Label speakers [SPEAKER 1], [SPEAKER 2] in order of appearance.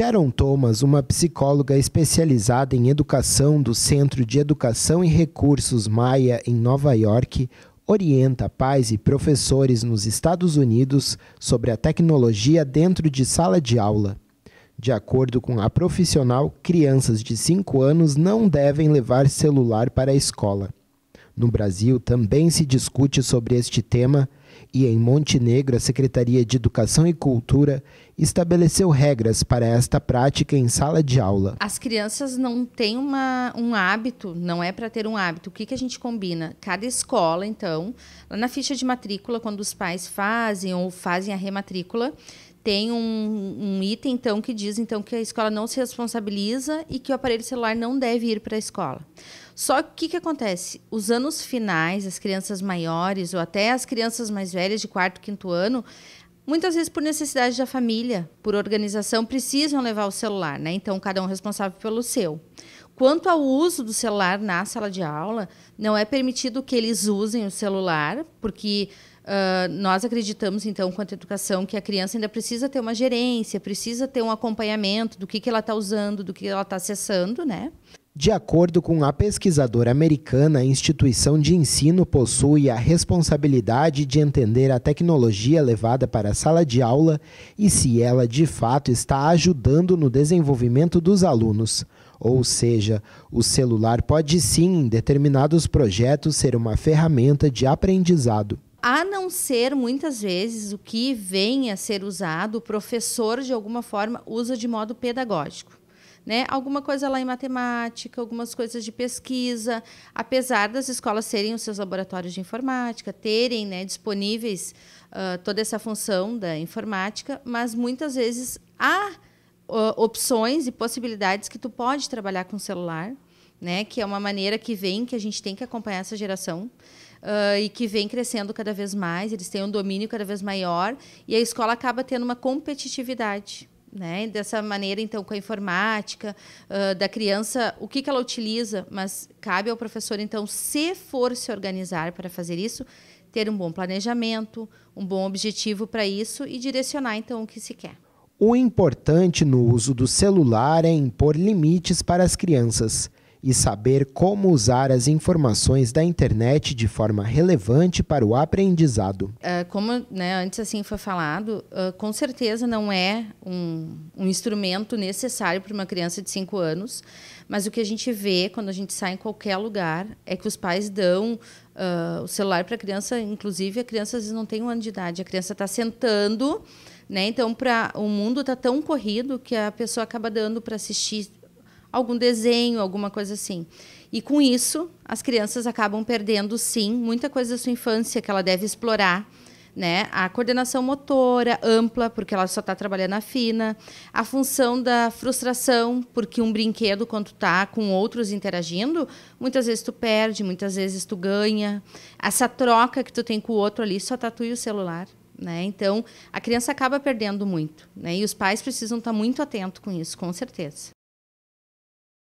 [SPEAKER 1] Sharon Thomas, uma psicóloga especializada em educação do Centro de Educação e Recursos Maia em Nova York, orienta pais e professores nos Estados Unidos sobre a tecnologia dentro de sala de aula. De acordo com a profissional, crianças de 5 anos não devem levar celular para a escola. No Brasil, também se discute sobre este tema e em Montenegro a Secretaria de Educação e Cultura estabeleceu regras para esta prática em sala de aula.
[SPEAKER 2] As crianças não têm uma, um hábito, não é para ter um hábito. O que, que a gente combina? Cada escola, então, na ficha de matrícula, quando os pais fazem ou fazem a rematrícula, tem um, um, item então que diz então que a escola não se responsabiliza e que o aparelho celular não deve ir para a escola. Só que o que, que acontece? Os anos finais, as crianças maiores ou até as crianças mais velhas de quarto, quinto ano, muitas vezes por necessidade da família, por organização, precisam levar o celular, né? Então cada um responsável pelo seu. Quanto ao uso do celular na sala de aula, não é permitido que eles usem o celular, porque Uh, nós acreditamos, então, quanto à educação, que a criança ainda precisa ter uma gerência, precisa ter um acompanhamento do que, que ela está usando, do que ela está acessando, né?
[SPEAKER 1] De acordo com a pesquisadora americana, a instituição de ensino possui a responsabilidade de entender a tecnologia levada para a sala de aula e se ela de fato está ajudando no desenvolvimento dos alunos. Ou seja, o celular pode sim, em determinados projetos, ser uma ferramenta de aprendizado.
[SPEAKER 2] A não ser, muitas vezes, o que vem a ser usado, o professor, de alguma forma, usa de modo pedagógico. Né? Alguma coisa lá em matemática, algumas coisas de pesquisa, apesar das escolas terem os seus laboratórios de informática, terem né, disponíveis uh, toda essa função da informática, mas muitas vezes há uh, opções e possibilidades que tu pode trabalhar com celular, né? Que é uma maneira que vem, que a gente tem que acompanhar essa geração. Uh, e que vem crescendo cada vez mais, eles têm um domínio cada vez maior, e a escola acaba tendo uma competitividade. Né? Dessa maneira, então, com a informática, uh, da criança, o que, que ela utiliza, mas cabe ao professor, então, se for se organizar para fazer isso, ter um bom planejamento, um bom objetivo para isso e direcionar, então, o que se quer.
[SPEAKER 1] O importante no uso do celular é impor limites para as crianças e saber como usar as informações da internet de forma relevante para o aprendizado.
[SPEAKER 2] Uh, como né, antes assim foi falado, uh, com certeza não é um, um instrumento necessário para uma criança de 5 anos, mas o que a gente vê quando a gente sai em qualquer lugar é que os pais dão uh, o celular para a criança, inclusive a criança às vezes não tem um ano de idade, a criança está sentando... Né? Então, para o mundo está tão corrido que a pessoa acaba dando para assistir algum desenho, alguma coisa assim. E com isso, as crianças acabam perdendo, sim, muita coisa da sua infância que ela deve explorar. Né? A coordenação motora ampla, porque ela só está trabalhando a fina, a função da frustração, porque um brinquedo quando está com outros interagindo, muitas vezes tu perde, muitas vezes tu ganha. Essa troca que tu tem com o outro ali só tá tu e o celular, né? Então, a criança acaba perdendo muito, né? E os pais precisam estar tá muito atentos com isso, com certeza.